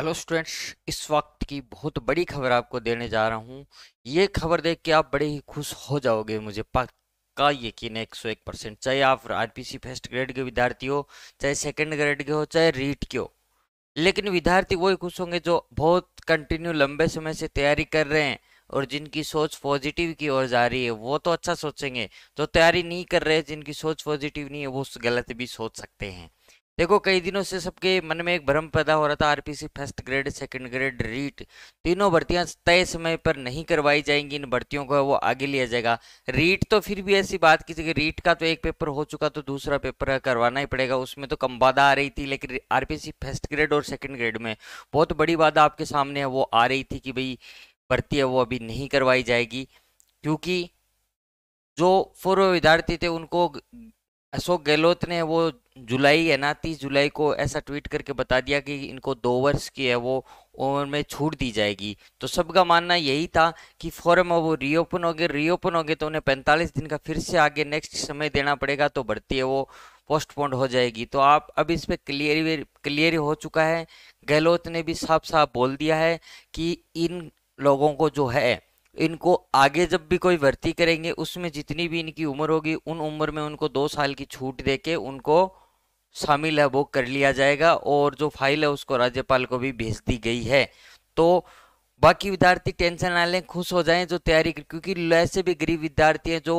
hello students इस वक्त की बहुत बड़ी खबर आपको देने जा रहा हूँ ये खबर देख के आप बड़े ही खुश हो जाओगे मुझे पक्का यकीन है एक सौ एक परसेंट चाहे आप आरपीसी फर्स्ट ग्रेड के विद्यार्थी हो चाहे सेकंड ग्रेड के हो चाहे रीट के हो लेकिन विद्यार्थी वही खुश होंगे जो बहुत कंटिन्यू लंबे समय से तैयारी कर रहे हैं और जिनकी सोच पॉजिटिव की ओर जा रही है वो तो अच्छा सोचेंगे जो तैयारी नहीं कर रहे जिनकी सोच पॉजिटिव नहीं है वो गलत भी सोच सकते हैं देखो कई दिनों से सबके मन में एक भ्रम पैदा हो रहा था RPC first grade second grade REET तीनों भर्तियां तय समय पर नहीं करवाई जाएंगी इन भर्तियों को वो आगे लिया जाएगा रीट तो फिर भी ऐसी बात की जगह रीट का तो एक पेपर हो चुका तो दूसरा पेपर करवाना ही पड़ेगा उसमें तो कम बाधा आ रही थी लेकिन आर फर्स्ट ग्रेड और सेकेंड ग्रेड में बहुत बड़ी बाधा आपके सामने है वो आ रही थी कि भाई भर्ती है वो अभी नहीं करवाई जाएगी क्योंकि जो पूर्व विद्यार्थी थे उनको अशोक गहलोत ने वो जुलाई है ना तीस जुलाई को ऐसा ट्वीट करके बता दिया कि इनको दो वर्ष की है वो ओवर में छूट दी जाएगी तो सबका मानना यही था कि फॉरम अब वो रीओपन हो गए रीओपन हो गए तो उन्हें पैंतालीस दिन का फिर से आगे नेक्स्ट समय देना पड़ेगा तो भर्ती है वो पोस्टपोन्ड हो जाएगी तो आप अब इस पर क्लियर क्लियर हो चुका है गहलोत ने भी साफ साफ बोल दिया है कि इन लोगों को जो है इनको आगे जब भी कोई भर्ती करेंगे उसमें जितनी भी इनकी उम्र होगी उन उम्र में उनको दो साल की छूट देके उनको शामिल है वो कर लिया जाएगा और जो फाइल है उसको राज्यपाल को भी भेज दी गई है तो बाकी विद्यार्थी टेंशन ना लें खुश हो जाएं जो तैयारी क्योंकि ऐसे भी गरीब विद्यार्थी हैं जो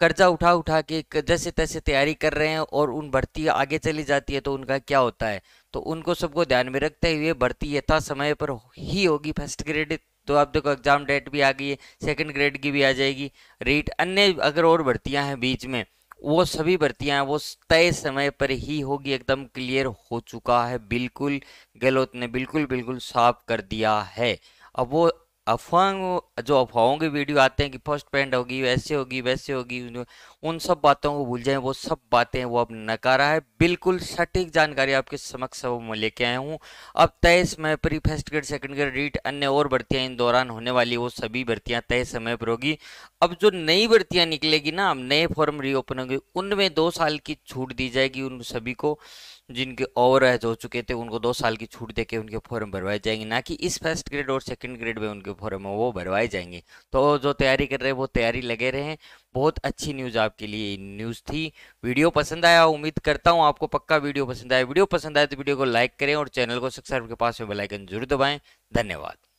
कर्जा उठा उठा के जैसे तैसे तैयारी कर रहे हैं और उन भर्ती आगे चली जाती है तो उनका क्या होता है तो उनको सबको ध्यान में रखते हुए भर्ती यथा समय पर ही होगी फर्स्ट ग्रेड तो आप देखो एग्जाम डेट भी आ गई है सेकेंड ग्रेड की भी आ जाएगी रीट अन्य अगर और भर्तियाँ हैं बीच में वो सभी भर्तियां वो तय समय पर ही होगी एकदम क्लियर हो चुका है बिल्कुल गहलोत ने बिल्कुल बिल्कुल साफ कर दिया है अब वो अफवाहों जो अफवाहों के वीडियो आते हैं कि फर्स्ट पेंट होगी वैसे होगी वैसे होगी उन सब बातों को भूल जाएं वो सब बातें वो अब नकारा है बिल्कुल सटीक जानकारी आपके समक्ष सब मैं लेके आया हूँ अब तय समय पर ही first grade second grade REET अन्य और भर्तियाँ इन दौरान होने वाली वो सभी भर्तियाँ तय समय पर होगी अब जो नई भर्तियाँ निकलेगी ना अब नए फॉर्म रीओपन होंगे उनमें दो साल की छूट दी जाएगी उन सभी को जिनके ओवर एज हो चुके थे उनको दो साल की छूट दे उनके फॉर्म भरवाए जाएंगे ना कि इस फर्स्ट ग्रेड और सेकेंड ग्रेड में उनके फॉर्म है वो भरवाए जाएंगे तो जो तैयारी कर रहे हैं वो तैयारी लगे रहें बहुत अच्छी न्यूज़ आपके लिए न्यूज़ थी वीडियो पसंद आया उम्मीद करता हूँ आपको पक्का वीडियो पसंद आया वीडियो पसंद आया तो वीडियो को लाइक करें और चैनल को सब्सक्राइब के पास में बेलाइकन जरूर दबाएँ धन्यवाद